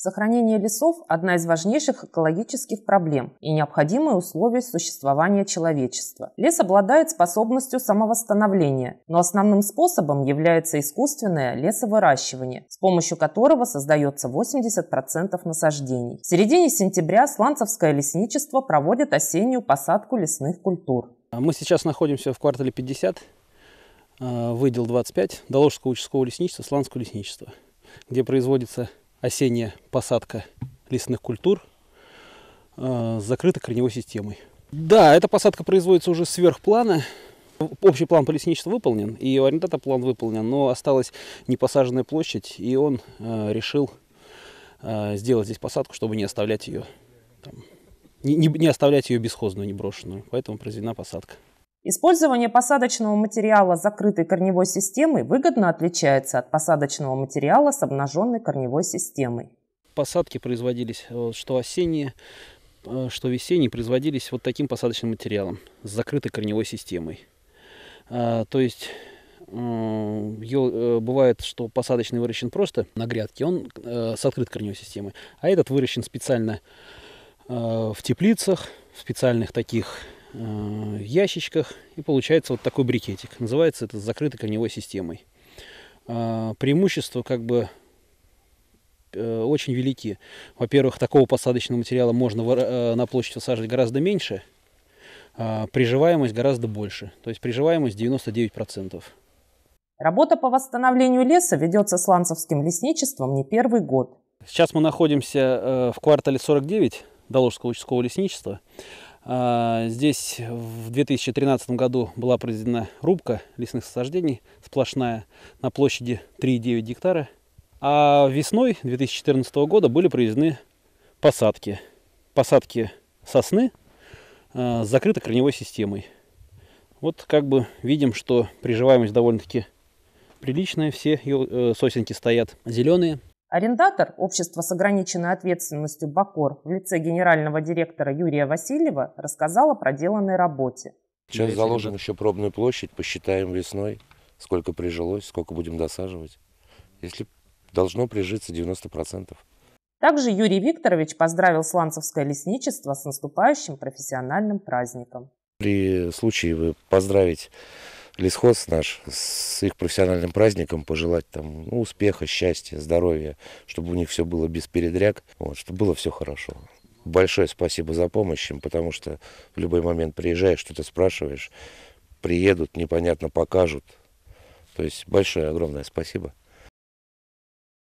Сохранение лесов – одна из важнейших экологических проблем и необходимые условия существования человечества. Лес обладает способностью самовосстановления, но основным способом является искусственное лесовыращивание, с помощью которого создается 80% насаждений. В середине сентября Сланцевское лесничество проводит осеннюю посадку лесных культур. Мы сейчас находимся в квартале 50, э, выдел 25, Доложского участкового лесничества, Сланского лесничества, где производится осенняя посадка лесных культур с э, закрытой корневой системой. Да, эта посадка производится уже сверх плана. Общий план по выполнен, и у план выполнен, но осталась непосаженная площадь, и он э, решил э, сделать здесь посадку, чтобы не оставлять ее, там, не, не, не оставлять ее бесхозную, не брошенную. Поэтому произведена посадка. Использование посадочного материала с закрытой корневой системой выгодно отличается от посадочного материала с обнаженной корневой системой. Посадки производились э, что осенние, э, что весенние, производились вот таким посадочным материалом с закрытой корневой системой. А, то есть э, бывает, что посадочный выращен просто на грядке, он с открытой корневой системой, а этот выращен специально в теплицах, в специальных таких э, ящичках. И получается вот такой брикетик. Называется это закрытой корневой системой. Э, преимущества как бы э, очень велики. Во-первых, такого посадочного материала можно э, на площадь высаживать гораздо меньше. приживаемость гораздо больше. То есть приживаемость 99%. Работа по восстановлению леса ведется сланцевским лесничеством не первый год. Сейчас мы находимся в квартале 49 Доложского участкового лесничества. А, здесь в 2013 году была произведена рубка лесных насаждений сплошная на площади 3,9 гектара. А весной 2014 года были произведены посадки. Посадки сосны с а, закрытой корневой системой. Вот как бы видим, что приживаемость довольно-таки приличная. Все э, сосенки стоят зеленые. Арендатор Общество с ограниченной ответственностью «Бакор» в лице генерального директора Юрия Васильева рассказал о проделанной работе. Сейчас заложим еще пробную площадь, посчитаем весной, сколько прижилось, сколько будем досаживать. Если должно прижиться 90%. Также Юрий Викторович поздравил Сланцевское лесничество с наступающим профессиональным праздником. При случае поздравить лесхоз наш с их профессиональным праздником пожелать там ну, успеха, счастья, здоровья, чтобы у них все было без передряг, вот, чтобы было все хорошо. Большое спасибо за помощь им, потому что в любой момент приезжаешь, что-то спрашиваешь, приедут, непонятно покажут. То есть большое, огромное спасибо.